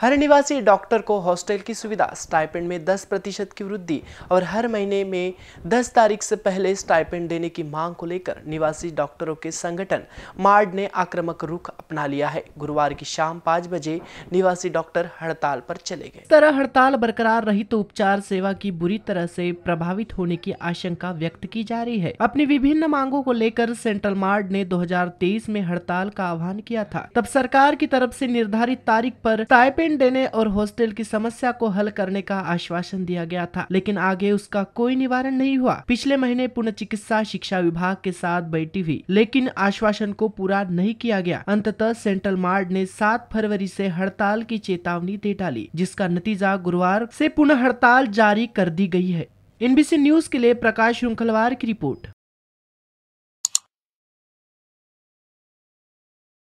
हर निवासी डॉक्टर को हॉस्टल की सुविधा स्टाइपेंड में 10 प्रतिशत की वृद्धि और हर महीने में 10 तारीख से पहले स्टाइपेंड देने की मांग को लेकर निवासी डॉक्टरों के संगठन मार्ड ने आक्रामक रुख अपना लिया है गुरुवार की शाम पाँच बजे निवासी डॉक्टर हड़ताल पर चले गए तरह हड़ताल बरकरार रही तो उपचार सेवा की बुरी तरह से प्रभावित होने की आशंका व्यक्त की जा रही है अपनी विभिन्न मांगों को लेकर सेंट्रल मार्ड ने दो में हड़ताल का आह्वान किया था तब सरकार की तरफ ऐसी निर्धारित तारीख आरोप स्टाइपेंड रेस्टोरेंट देने और हॉस्टल की समस्या को हल करने का आश्वासन दिया गया था लेकिन आगे उसका कोई निवारण नहीं हुआ पिछले महीने पुनः चिकित्सा शिक्षा विभाग के साथ बैठी हुई लेकिन आश्वासन को पूरा नहीं किया गया अंततः सेंट्रल मार्ड ने सात फरवरी से हड़ताल की चेतावनी दे डाली जिसका नतीजा गुरुवार से पुनः हड़ताल जारी कर दी गई है एनबीसी न्यूज के लिए प्रकाश श्रृंखलवार की रिपोर्ट